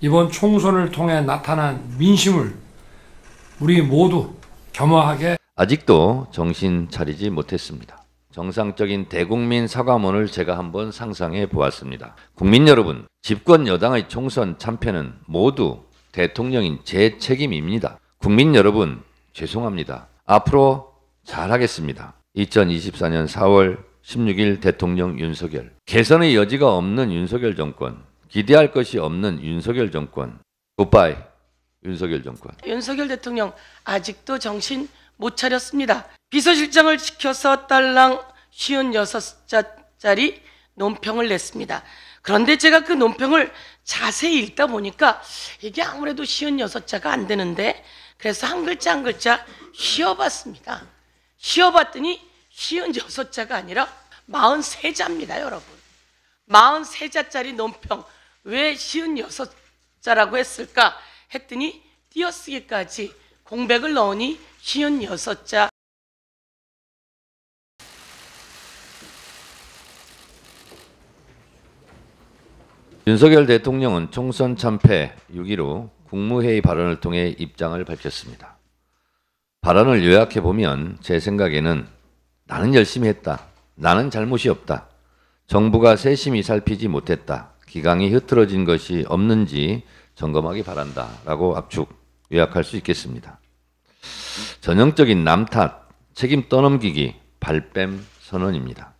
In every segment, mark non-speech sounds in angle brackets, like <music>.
이번 총선을 통해 나타난 민심을 우리 모두 겸허하게 아직도 정신 차리지 못했습니다. 정상적인 대국민 사과문을 제가 한번 상상해 보았습니다. 국민 여러분, 집권 여당의 총선 참패는 모두 대통령인 제 책임입니다. 국민 여러분, 죄송합니다. 앞으로 잘하겠습니다. 2024년 4월 16일 대통령 윤석열. 개선의 여지가 없는 윤석열 정권. 기대할 것이 없는 윤석열 정권. 굿바이. 윤석열 정권. 윤석열 대통령 아직도 정신 못 차렸습니다. 비서실장을 지켜서 딸랑 56자짜리 논평을 냈습니다. 그런데 제가 그 논평을 자세히 읽다 보니까 이게 아무래도 56자가 안 되는데 그래서 한 글자 한 글자 쉬어봤습니다. 쉬어봤더니 56자가 아니라 43자입니다, 여러분. 43자짜리 논평 왜 시은 여섯 자라고 했을까 했더니 띄어쓰기까지 공백을 넣으니 시은 여섯 자 윤석열 대통령은 총선 참패 6.15 국무회의 발언을 통해 입장을 밝혔습니다. 발언을 요약해보면 제 생각에는 나는 열심히 했다. 나는 잘못이 없다. 정부가 세심히 살피지 못했다. 기강이 흐트러진 것이 없는지 점검하기 바란다라고 압축 요약할 수 있겠습니다. 전형적인 남탓, 책임 떠넘기기, 발뺌 선언입니다.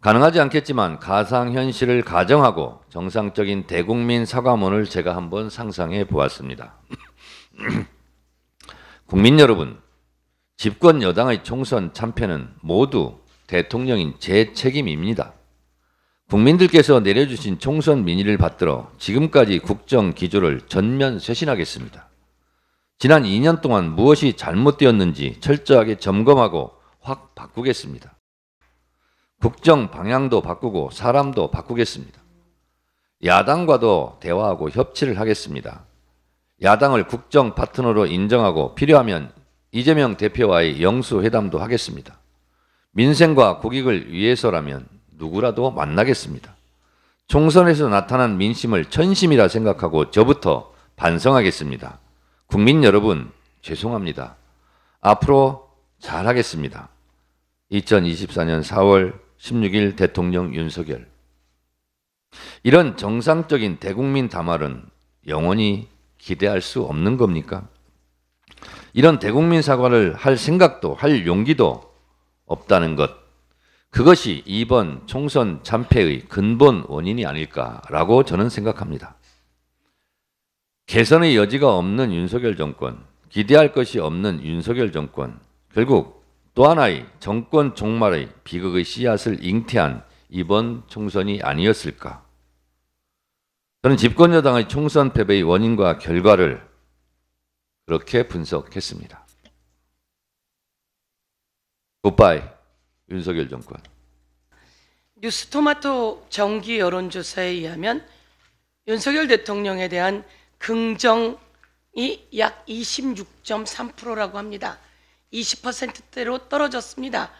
가능하지 않겠지만 가상 현실을 가정하고 정상적인 대국민 사과문을 제가 한번 상상해 보았습니다. <clears throat> 국민 여러분, 집권 여당의 총선 참패는 모두 대통령인 제 책임입니다. 국민들께서 내려주신 총선 민의를 받들어 지금까지 국정 기조를 전면 쇄신하겠습니다. 지난 2년 동안 무엇이 잘못되었는지 철저하게 점검하고 확 바꾸겠습니다. 국정 방향도 바꾸고 사람도 바꾸겠습니다. 야당과도 대화하고 협치를 하겠습니다. 야당을 국정 파트너로 인정하고 필요하면 이재명 대표와의 영수회담도 하겠습니다. 민생과 국익을 위해서라면 누구라도 만나겠습니다. 총선에서 나타난 민심을 천심이라 생각하고 저부터 반성하겠습니다. 국민 여러분, 죄송합니다. 앞으로 잘하겠습니다. 2024년 4월 16일 대통령 윤석열. 이런 정상적인 대국민 담화는 영원히 기대할 수 없는 겁니까? 이런 대국민 사과를 할 생각도 할 용기도 없다는 것 그것이 이번 총선 참패의 근본 원인이 아닐까라고 저는 생각합니다. 개선의 여지가 없는 윤석열 정권, 기대할 것이 없는 윤석열 정권, 결국 또 하나의 정권 종말의 비극의 씨앗을 잉태한 이번 총선이 아니었을까. 저는 집권여당의 총선 패배의 원인과 결과를 그렇게 분석했습니다. 굿바이. 윤석열 정권. 뉴스토마토 정기 여론조사에 의하면 윤석열 대통령에 대한 긍정이 약 26.3%라고 합니다. 20%대로 떨어졌습니다.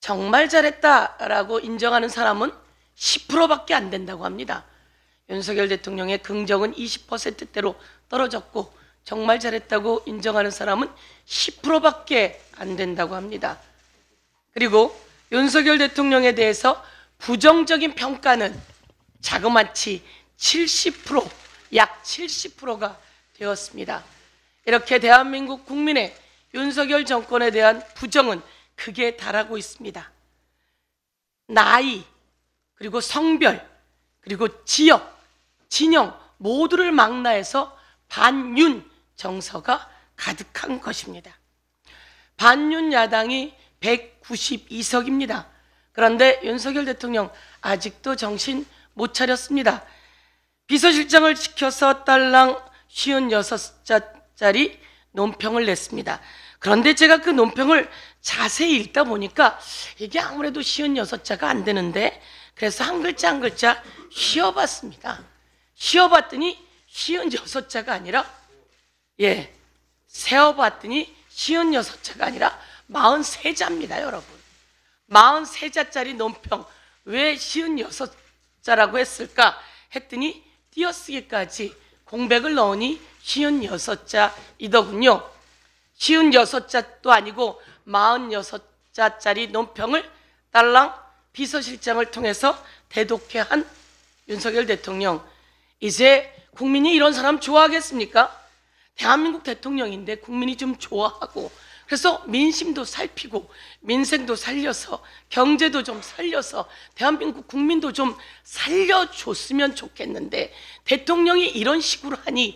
정말 잘했다라고 인정하는 사람은 10%밖에 안 된다고 합니다. 윤석열 대통령의 긍정은 20%대로 떨어졌고 정말 잘했다고 인정하는 사람은 10%밖에 안 된다고 합니다. 그리고 윤석열 대통령에 대해서 부정적인 평가는 자그마치 70%, 약 70%가 되었습니다. 이렇게 대한민국 국민의 윤석열 정권에 대한 부정은 극에 달하고 있습니다. 나이, 그리고 성별, 그리고 지역, 진영 모두를 망라해서 반윤 정서가 가득한 것입니다. 반윤 야당이 192석입니다. 그런데 윤석열 대통령 아직도 정신 못 차렸습니다. 비서실장을 지켜서 딸랑 56자짜리 논평을 냈습니다. 그런데 제가 그 논평을 자세히 읽다 보니까 이게 아무래도 56자가 안 되는데 그래서 한 글자 한 글자 쉬어봤습니다. 쉬어봤더니 56자가 아니라 예, 세어봤더니 56자가 아니라 43자입니다, 여러분. 43자짜리 논평. 왜 56자라고 했을까? 했더니 띄어쓰기까지 공백을 넣으니 56자이더군요. 56자도 아니고 46자짜리 논평을 딸랑 비서실장을 통해서 대독해한 윤석열 대통령. 이제 국민이 이런 사람 좋아하겠습니까? 대한민국 대통령인데 국민이 좀 좋아하고 그래서 민심도 살피고 민생도 살려서 경제도 좀 살려서 대한민국 국민도 좀 살려줬으면 좋겠는데 대통령이 이런 식으로 하니